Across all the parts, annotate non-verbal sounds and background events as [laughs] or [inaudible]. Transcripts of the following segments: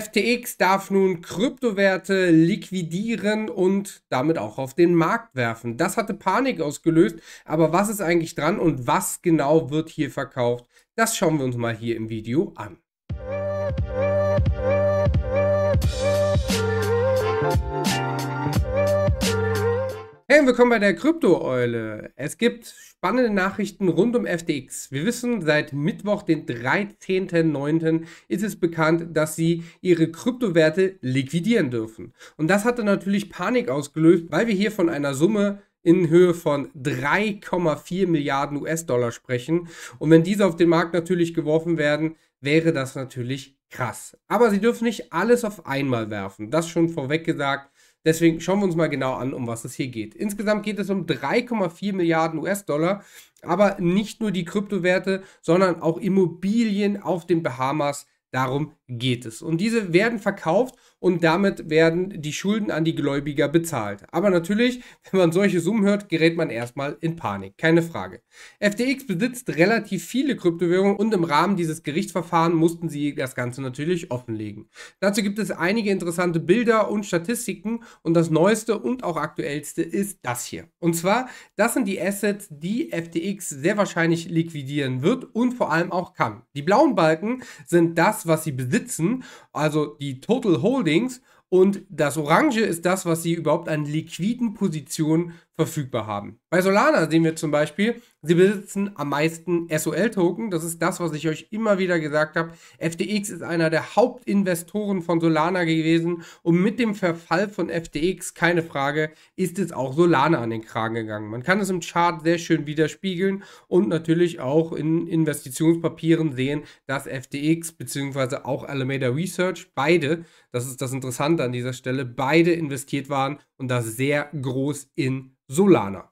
FTX darf nun Kryptowerte liquidieren und damit auch auf den Markt werfen. Das hatte Panik ausgelöst, aber was ist eigentlich dran und was genau wird hier verkauft? Das schauen wir uns mal hier im Video an. Musik Hey, willkommen bei der Kryptoeule. Es gibt spannende Nachrichten rund um FTX. Wir wissen, seit Mittwoch, den 13.09., ist es bekannt, dass sie ihre Kryptowerte liquidieren dürfen. Und das hatte natürlich Panik ausgelöst, weil wir hier von einer Summe in Höhe von 3,4 Milliarden US-Dollar sprechen. Und wenn diese auf den Markt natürlich geworfen werden, wäre das natürlich krass. Aber sie dürfen nicht alles auf einmal werfen. Das schon vorweg gesagt. Deswegen schauen wir uns mal genau an, um was es hier geht. Insgesamt geht es um 3,4 Milliarden US-Dollar, aber nicht nur die Kryptowerte, sondern auch Immobilien auf den Bahamas. Darum geht es. Und diese werden verkauft und damit werden die Schulden an die Gläubiger bezahlt. Aber natürlich, wenn man solche Summen hört, gerät man erstmal in Panik, keine Frage. FTX besitzt relativ viele Kryptowährungen und im Rahmen dieses Gerichtsverfahrens mussten sie das Ganze natürlich offenlegen. Dazu gibt es einige interessante Bilder und Statistiken und das neueste und auch aktuellste ist das hier. Und zwar, das sind die Assets, die FTX sehr wahrscheinlich liquidieren wird und vor allem auch kann. Die blauen Balken sind das, was sie besitzen, also die Total Holding Holdings und das Orange ist das, was sie überhaupt an liquiden Positionen verfügbar haben. Bei Solana sehen wir zum Beispiel, sie besitzen am meisten SOL-Token. Das ist das, was ich euch immer wieder gesagt habe. FTX ist einer der Hauptinvestoren von Solana gewesen und mit dem Verfall von FTX, keine Frage, ist es auch Solana an den Kragen gegangen. Man kann es im Chart sehr schön widerspiegeln und natürlich auch in Investitionspapieren sehen, dass FTX bzw. auch Alameda Research beide, das ist das Interessante an dieser Stelle, beide investiert waren und das sehr groß in Solana.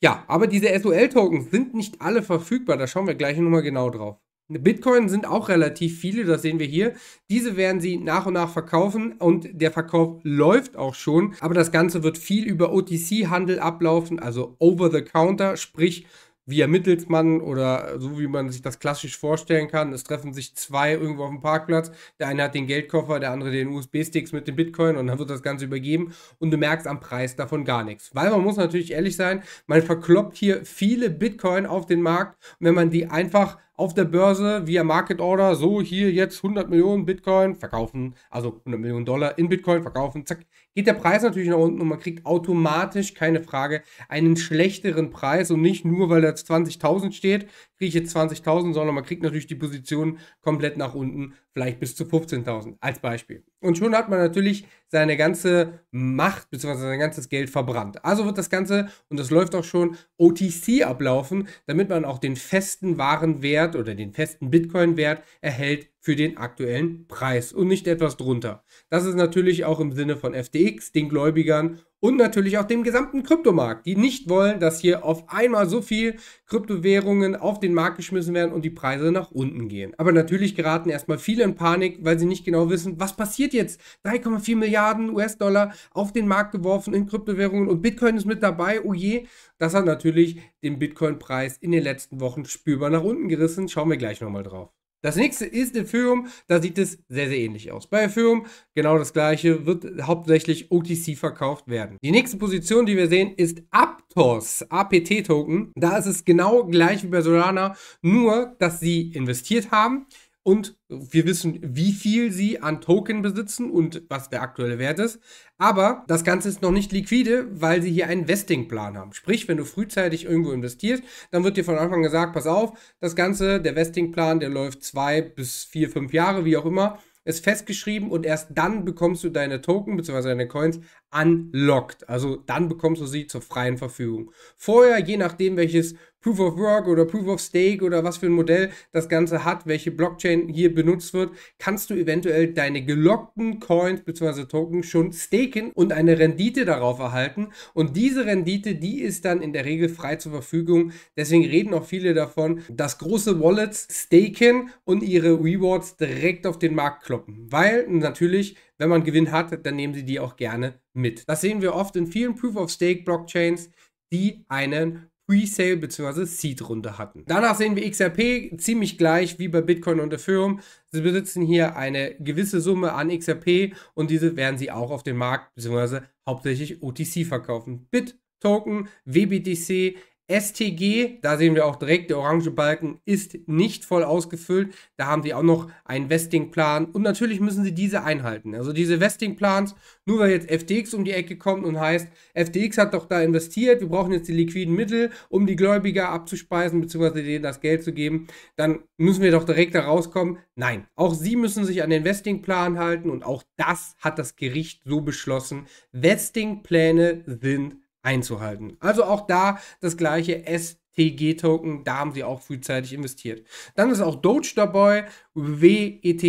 Ja, aber diese SOL-Tokens sind nicht alle verfügbar. Da schauen wir gleich nochmal genau drauf. Bitcoin sind auch relativ viele, das sehen wir hier. Diese werden sie nach und nach verkaufen und der Verkauf läuft auch schon. Aber das Ganze wird viel über OTC-Handel ablaufen, also over the counter, sprich via Mittelsmann oder so, wie man sich das klassisch vorstellen kann. Es treffen sich zwei irgendwo auf dem Parkplatz. Der eine hat den Geldkoffer, der andere den USB-Sticks mit dem Bitcoin und dann wird das Ganze übergeben und du merkst am Preis davon gar nichts. Weil man muss natürlich ehrlich sein, man verkloppt hier viele Bitcoin auf den Markt und wenn man die einfach auf der Börse via Market Order, so hier jetzt 100 Millionen Bitcoin verkaufen, also 100 Millionen Dollar in Bitcoin verkaufen, zack, geht der Preis natürlich nach unten und man kriegt automatisch, keine Frage, einen schlechteren Preis und nicht nur, weil da 20.000 steht, kriege ich jetzt 20.000, sondern man kriegt natürlich die Position komplett nach unten, vielleicht bis zu 15.000 als Beispiel. Und schon hat man natürlich seine ganze Macht bzw. sein ganzes Geld verbrannt. Also wird das Ganze, und das läuft auch schon, OTC ablaufen, damit man auch den festen Warenwert oder den festen Bitcoin-Wert erhält, für den aktuellen Preis und nicht etwas drunter. Das ist natürlich auch im Sinne von FTX, den Gläubigern und natürlich auch dem gesamten Kryptomarkt, die nicht wollen, dass hier auf einmal so viel Kryptowährungen auf den Markt geschmissen werden und die Preise nach unten gehen. Aber natürlich geraten erstmal viele in Panik, weil sie nicht genau wissen, was passiert jetzt? 3,4 Milliarden US-Dollar auf den Markt geworfen in Kryptowährungen und Bitcoin ist mit dabei. Oh je, das hat natürlich den Bitcoin-Preis in den letzten Wochen spürbar nach unten gerissen. Schauen wir gleich nochmal drauf. Das nächste ist Ethereum, da sieht es sehr, sehr ähnlich aus. Bei Ethereum genau das gleiche, wird hauptsächlich OTC verkauft werden. Die nächste Position, die wir sehen, ist Aptos, APT-Token. Da ist es genau gleich wie bei Solana, nur dass sie investiert haben und wir wissen, wie viel sie an Token besitzen und was der aktuelle Wert ist. Aber das Ganze ist noch nicht liquide, weil sie hier einen Vesting-Plan haben. Sprich, wenn du frühzeitig irgendwo investierst, dann wird dir von Anfang gesagt, pass auf, das Ganze, der Vesting-Plan, der läuft zwei bis vier, fünf Jahre, wie auch immer, ist festgeschrieben und erst dann bekommst du deine Token bzw. deine Coins unlocked. Also dann bekommst du sie zur freien Verfügung. Vorher, je nachdem, welches Proof of Work oder Proof of Stake oder was für ein Modell das Ganze hat, welche Blockchain hier benutzt wird, kannst du eventuell deine gelockten Coins bzw. Token schon staken und eine Rendite darauf erhalten. Und diese Rendite, die ist dann in der Regel frei zur Verfügung. Deswegen reden auch viele davon, dass große Wallets staken und ihre Rewards direkt auf den Markt kloppen. Weil natürlich, wenn man Gewinn hat, dann nehmen sie die auch gerne mit. Das sehen wir oft in vielen Proof of Stake Blockchains die einen Resale bzw. Seed-Runde hatten. Danach sehen wir XRP ziemlich gleich wie bei Bitcoin und Ethereum. Sie besitzen hier eine gewisse Summe an XRP und diese werden sie auch auf den Markt bzw. hauptsächlich OTC verkaufen. Bit Token, WBTC, STG, da sehen wir auch direkt, der orange Balken ist nicht voll ausgefüllt. Da haben sie auch noch einen Vesting-Plan und natürlich müssen sie diese einhalten. Also diese Vesting-Plans, nur weil jetzt FTX um die Ecke kommt und heißt, FTX hat doch da investiert, wir brauchen jetzt die liquiden Mittel, um die Gläubiger abzuspeisen bzw. denen das Geld zu geben, dann müssen wir doch direkt da rauskommen. Nein, auch sie müssen sich an den Vesting-Plan halten und auch das hat das Gericht so beschlossen. Vesting-Pläne sind einzuhalten. Also auch da das gleiche STG-Token, da haben sie auch frühzeitig investiert. Dann ist auch Doge dabei, WETH,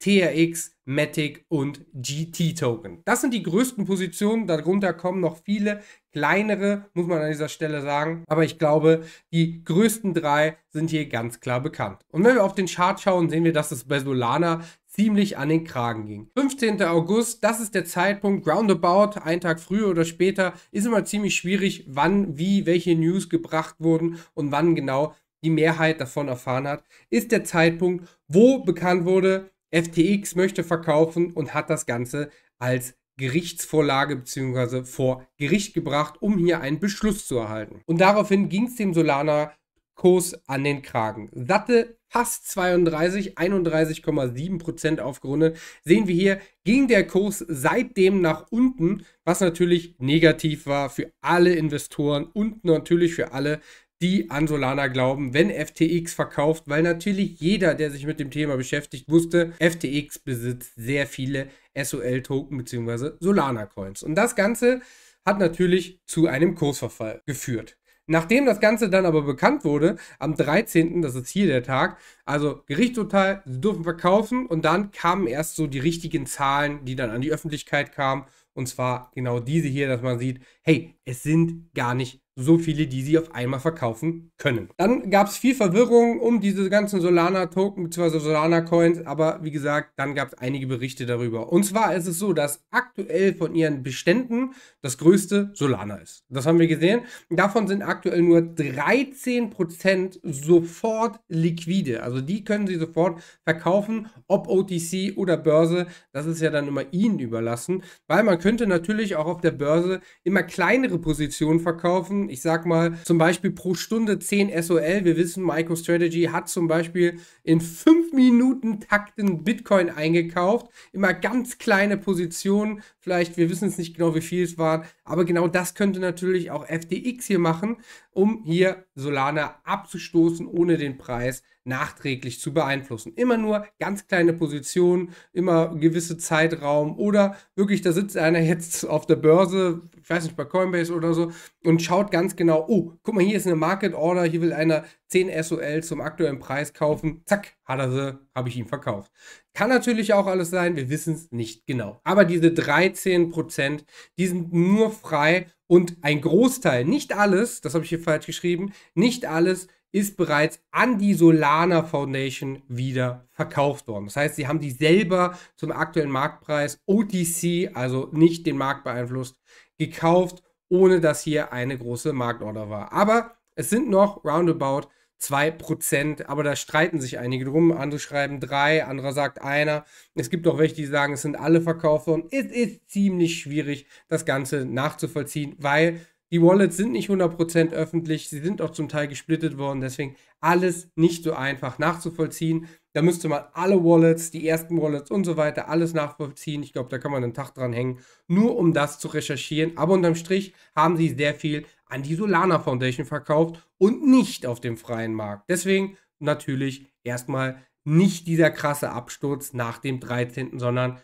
TRX, Matic und GT-Token. Das sind die größten Positionen, darunter kommen noch viele kleinere, muss man an dieser Stelle sagen. Aber ich glaube, die größten drei sind hier ganz klar bekannt. Und wenn wir auf den Chart schauen, sehen wir, dass es bei Solana ziemlich an den Kragen ging. 15. August, das ist der Zeitpunkt, roundabout, ein Tag früher oder später, ist immer ziemlich schwierig, wann, wie, welche News gebracht wurden und wann genau die Mehrheit davon erfahren hat, ist der Zeitpunkt, wo bekannt wurde, FTX möchte verkaufen und hat das Ganze als Gerichtsvorlage bzw. vor Gericht gebracht, um hier einen Beschluss zu erhalten. Und daraufhin ging es dem Solana Kurs an den Kragen. Satte fast 32, 31,7% aufgerundet. Sehen wir hier, ging der Kurs seitdem nach unten, was natürlich negativ war für alle Investoren und natürlich für alle, die an Solana glauben, wenn FTX verkauft, weil natürlich jeder, der sich mit dem Thema beschäftigt, wusste, FTX besitzt sehr viele SOL-Token bzw. Solana-Coins. Und das Ganze hat natürlich zu einem Kursverfall geführt. Nachdem das Ganze dann aber bekannt wurde, am 13., das ist hier der Tag, also Gerichtsurteil, sie dürfen verkaufen und dann kamen erst so die richtigen Zahlen, die dann an die Öffentlichkeit kamen. Und zwar genau diese hier, dass man sieht, hey, es sind gar nicht so viele, die sie auf einmal verkaufen können. Dann gab es viel Verwirrung um diese ganzen Solana-Token bzw. Solana-Coins, aber wie gesagt, dann gab es einige Berichte darüber. Und zwar ist es so, dass aktuell von ihren Beständen das größte Solana ist. Das haben wir gesehen. Davon sind aktuell nur 13% sofort liquide. Also die können sie sofort verkaufen, ob OTC oder Börse. Das ist ja dann immer ihnen überlassen, weil man könnte natürlich auch auf der Börse immer kleinere Positionen verkaufen ich sag mal zum Beispiel pro Stunde 10 SOL. Wir wissen, MicroStrategy hat zum Beispiel in fünf Minuten Takten Bitcoin eingekauft. Immer ganz kleine Positionen. Vielleicht, wir wissen es nicht genau, wie viel es waren. Aber genau das könnte natürlich auch FTX hier machen, um hier Solana abzustoßen, ohne den Preis nachträglich zu beeinflussen. Immer nur ganz kleine Positionen, immer gewisse Zeitraum oder wirklich, da sitzt einer jetzt auf der Börse, ich weiß nicht, bei Coinbase oder so und schaut ganz genau, oh, guck mal, hier ist eine Market Order, hier will einer 10 SOL zum aktuellen Preis kaufen. Zack, hat er sie, habe ich ihm verkauft. Kann natürlich auch alles sein, wir wissen es nicht genau. Aber diese 13%, die sind nur frei und ein Großteil, nicht alles, das habe ich hier falsch geschrieben, nicht alles ist bereits an die Solana Foundation wieder verkauft worden. Das heißt, sie haben die selber zum aktuellen Marktpreis OTC, also nicht den Markt beeinflusst, gekauft, ohne dass hier eine große Marktorder war. Aber es sind noch roundabout 2%, aber da streiten sich einige drum. Andere schreiben 3, anderer sagt einer. Es gibt auch welche, die sagen, es sind alle Verkäufer und Es ist ziemlich schwierig, das Ganze nachzuvollziehen, weil die Wallets sind nicht 100% öffentlich, sie sind auch zum Teil gesplittet worden, deswegen alles nicht so einfach nachzuvollziehen. Da müsste man alle Wallets, die ersten Wallets und so weiter, alles nachvollziehen. Ich glaube, da kann man einen Tag dran hängen, nur um das zu recherchieren. Aber unterm Strich haben sie sehr viel an die Solana Foundation verkauft und nicht auf dem freien Markt. Deswegen natürlich erstmal nicht dieser krasse Absturz nach dem 13., sondern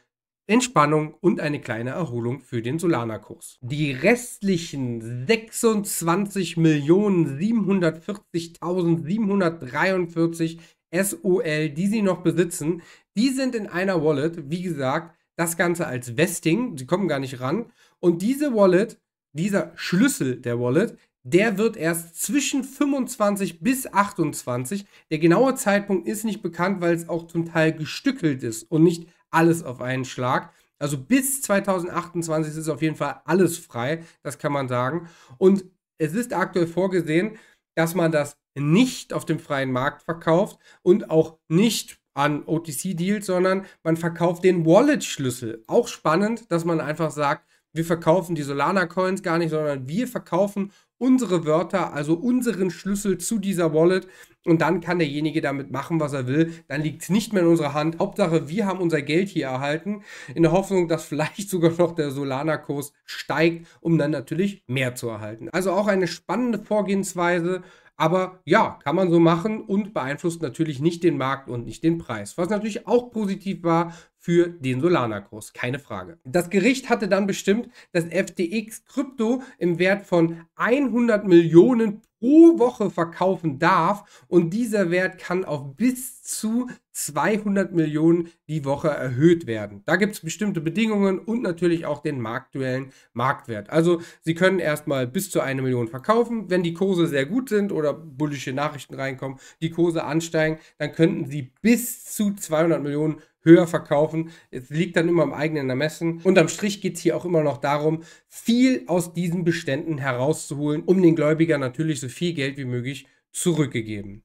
Entspannung und eine kleine Erholung für den Solana-Kurs. Die restlichen 26.740.743 SOL, die sie noch besitzen, die sind in einer Wallet, wie gesagt, das Ganze als Vesting, sie kommen gar nicht ran. Und diese Wallet dieser Schlüssel der Wallet, der wird erst zwischen 25 bis 28. Der genaue Zeitpunkt ist nicht bekannt, weil es auch zum Teil gestückelt ist und nicht alles auf einen Schlag. Also bis 2028 ist auf jeden Fall alles frei, das kann man sagen. Und es ist aktuell vorgesehen, dass man das nicht auf dem freien Markt verkauft und auch nicht an OTC-Deals, sondern man verkauft den Wallet-Schlüssel. Auch spannend, dass man einfach sagt, wir verkaufen die Solana Coins gar nicht, sondern wir verkaufen unsere Wörter, also unseren Schlüssel zu dieser Wallet und dann kann derjenige damit machen, was er will. Dann liegt es nicht mehr in unserer Hand. Hauptsache, wir haben unser Geld hier erhalten, in der Hoffnung, dass [laughs] vielleicht sogar noch der Solana-Kurs steigt, um dann natürlich mehr zu erhalten. Also auch eine spannende Vorgehensweise, aber ja, kann man so machen und beeinflusst natürlich nicht den Markt und nicht den Preis. Was natürlich auch positiv war für den Solana-Kurs, keine Frage. Das Gericht hatte dann bestimmt, dass FTX Krypto im Wert von 100 Millionen pro Woche verkaufen darf und dieser Wert kann auf bis zu 200 Millionen die Woche erhöht werden. Da gibt es bestimmte Bedingungen und natürlich auch den marktuellen Marktwert. Also Sie können erstmal bis zu eine Million verkaufen. Wenn die Kurse sehr gut sind oder bullische Nachrichten reinkommen, die Kurse ansteigen, dann könnten Sie bis zu 200 Millionen höher verkaufen. Es liegt dann immer am eigenen Ermessen. Unterm Strich geht es hier auch immer noch darum, viel aus diesen Beständen herauszuholen, um den Gläubigern natürlich so viel Geld wie möglich zurückgegeben.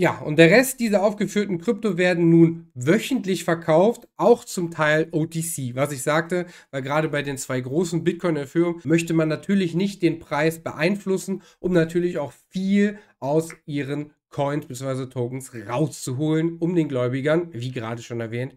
Ja, und der Rest dieser aufgeführten Krypto werden nun wöchentlich verkauft, auch zum Teil OTC, was ich sagte, weil gerade bei den zwei großen Bitcoin-Erhöhungen möchte man natürlich nicht den Preis beeinflussen, um natürlich auch viel aus ihren Coins bzw. Tokens rauszuholen, um den Gläubigern, wie gerade schon erwähnt,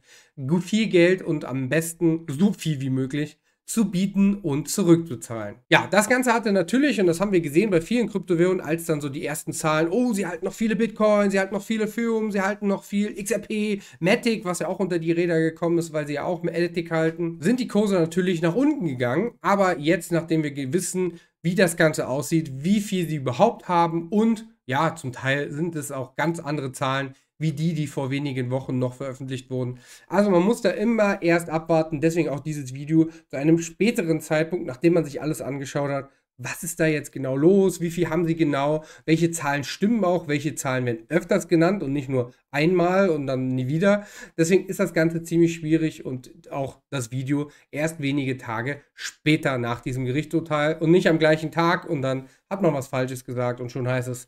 viel Geld und am besten so viel wie möglich zu bieten und zurückzuzahlen. Ja, das Ganze hatte natürlich, und das haben wir gesehen bei vielen Kryptowährungen, als dann so die ersten Zahlen, oh, sie halten noch viele Bitcoin, sie halten noch viele Ethereum, sie halten noch viel XRP, Matic, was ja auch unter die Räder gekommen ist, weil sie ja auch Matic halten, sind die Kurse natürlich nach unten gegangen. Aber jetzt, nachdem wir wissen, wie das Ganze aussieht, wie viel sie überhaupt haben und ja, zum Teil sind es auch ganz andere Zahlen, wie die, die vor wenigen Wochen noch veröffentlicht wurden. Also man muss da immer erst abwarten, deswegen auch dieses Video zu einem späteren Zeitpunkt, nachdem man sich alles angeschaut hat. Was ist da jetzt genau los? Wie viel haben sie genau? Welche Zahlen stimmen auch? Welche Zahlen werden öfters genannt und nicht nur einmal und dann nie wieder? Deswegen ist das Ganze ziemlich schwierig und auch das Video erst wenige Tage später nach diesem Gerichtsurteil und nicht am gleichen Tag und dann hat man was Falsches gesagt und schon heißt es,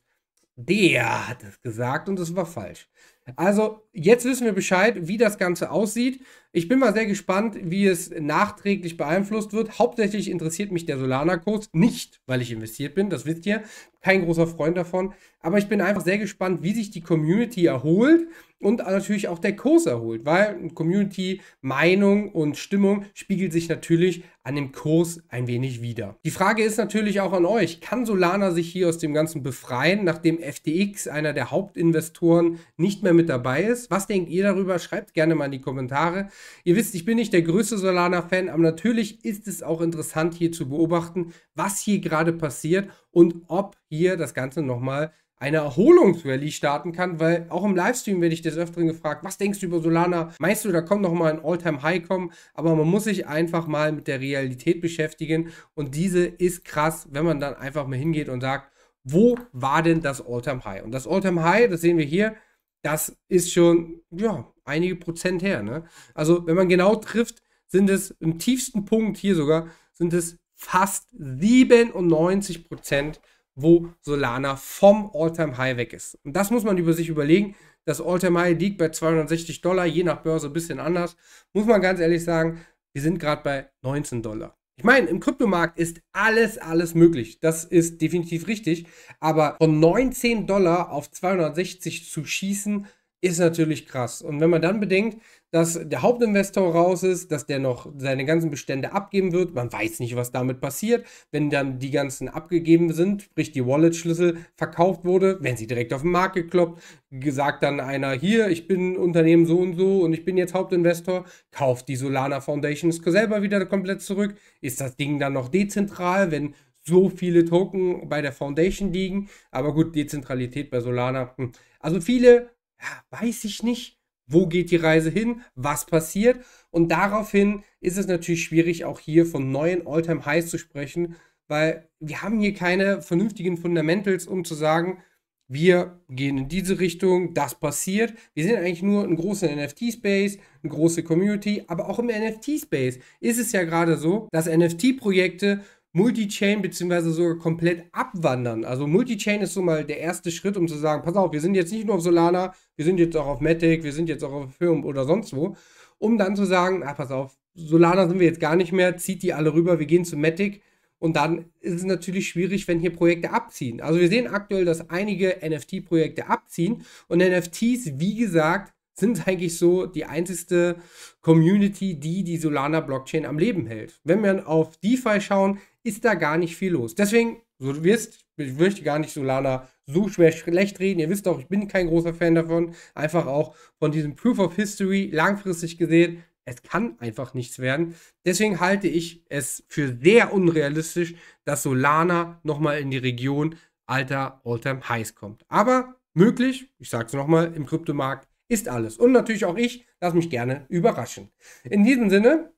der hat es gesagt und es war falsch. Also jetzt wissen wir Bescheid, wie das Ganze aussieht. Ich bin mal sehr gespannt, wie es nachträglich beeinflusst wird. Hauptsächlich interessiert mich der Solana-Kurs nicht, weil ich investiert bin, das wisst ihr. Kein großer Freund davon. Aber ich bin einfach sehr gespannt, wie sich die Community erholt und natürlich auch der Kurs erholt, weil Community, Meinung und Stimmung spiegelt sich natürlich an dem Kurs ein wenig wieder. Die Frage ist natürlich auch an euch, kann Solana sich hier aus dem Ganzen befreien, nachdem FTX, einer der Hauptinvestoren, nicht mehr mit dabei ist? Was denkt ihr darüber? Schreibt gerne mal in die Kommentare. Ihr wisst, ich bin nicht der größte Solana-Fan, aber natürlich ist es auch interessant hier zu beobachten, was hier gerade passiert und ob hier das Ganze nochmal eine Erholungsrallye starten kann, weil auch im Livestream werde ich des Öfteren gefragt, was denkst du über Solana? Meinst du, da kommt nochmal ein All-Time-High kommen? Aber man muss sich einfach mal mit der Realität beschäftigen und diese ist krass, wenn man dann einfach mal hingeht und sagt, wo war denn das All-Time-High? Und das All-Time-High, das sehen wir hier, das ist schon, ja, einige Prozent her. Ne? Also, wenn man genau trifft, sind es im tiefsten Punkt hier sogar, sind es fast 97 Prozent, wo Solana vom all time high weg ist. Und das muss man über sich überlegen. Das all time high liegt bei 260 Dollar, je nach Börse ein bisschen anders. Muss man ganz ehrlich sagen, wir sind gerade bei 19 Dollar. Ich meine, im Kryptomarkt ist alles, alles möglich. Das ist definitiv richtig. Aber von 19 Dollar auf 260 zu schießen, ist natürlich krass. Und wenn man dann bedenkt, dass der Hauptinvestor raus ist, dass der noch seine ganzen Bestände abgeben wird, man weiß nicht, was damit passiert, wenn dann die ganzen abgegeben sind, sprich die Wallet-Schlüssel verkauft wurde, wenn sie direkt auf den Markt gekloppt, gesagt dann einer, hier, ich bin Unternehmen so und so und ich bin jetzt Hauptinvestor, kauft die Solana Foundation selber wieder komplett zurück, ist das Ding dann noch dezentral, wenn so viele Token bei der Foundation liegen, aber gut, Dezentralität bei Solana, hm. also viele ja, weiß ich nicht, wo geht die Reise hin, was passiert. Und daraufhin ist es natürlich schwierig, auch hier von neuen Alltime highs zu sprechen, weil wir haben hier keine vernünftigen Fundamentals, um zu sagen, wir gehen in diese Richtung, das passiert. Wir sind eigentlich nur ein großer NFT-Space, eine große Community, aber auch im NFT-Space ist es ja gerade so, dass NFT-Projekte Multi-Chain beziehungsweise sogar komplett abwandern. Also Multi-Chain ist so mal der erste Schritt, um zu sagen, pass auf, wir sind jetzt nicht nur auf Solana, wir sind jetzt auch auf Matic, wir sind jetzt auch auf Firm oder sonst wo, um dann zu sagen, ah, pass auf, Solana sind wir jetzt gar nicht mehr, zieht die alle rüber, wir gehen zu Matic und dann ist es natürlich schwierig, wenn hier Projekte abziehen. Also wir sehen aktuell, dass einige NFT-Projekte abziehen und NFTs, wie gesagt, sind eigentlich so die einzigste Community, die die Solana-Blockchain am Leben hält. Wenn wir auf DeFi schauen, ist da gar nicht viel los. Deswegen, so du wirst, ich möchte gar nicht Solana so schwer schlecht reden. Ihr wisst auch, ich bin kein großer Fan davon. Einfach auch von diesem Proof of History langfristig gesehen. Es kann einfach nichts werden. Deswegen halte ich es für sehr unrealistisch, dass Solana nochmal in die Region alter Alltime Highs kommt. Aber möglich, ich sage es nochmal, im Kryptomarkt ist alles. Und natürlich auch ich, lasse mich gerne überraschen. In diesem Sinne,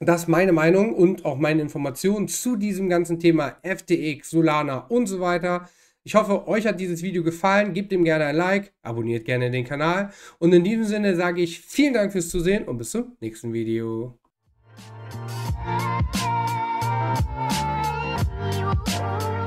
dass meine Meinung und auch meine Informationen zu diesem ganzen Thema FTX, Solana und so weiter. Ich hoffe, euch hat dieses Video gefallen. Gebt ihm gerne ein Like, abonniert gerne den Kanal. Und in diesem Sinne sage ich vielen Dank fürs Zusehen und bis zum nächsten Video. Thank you.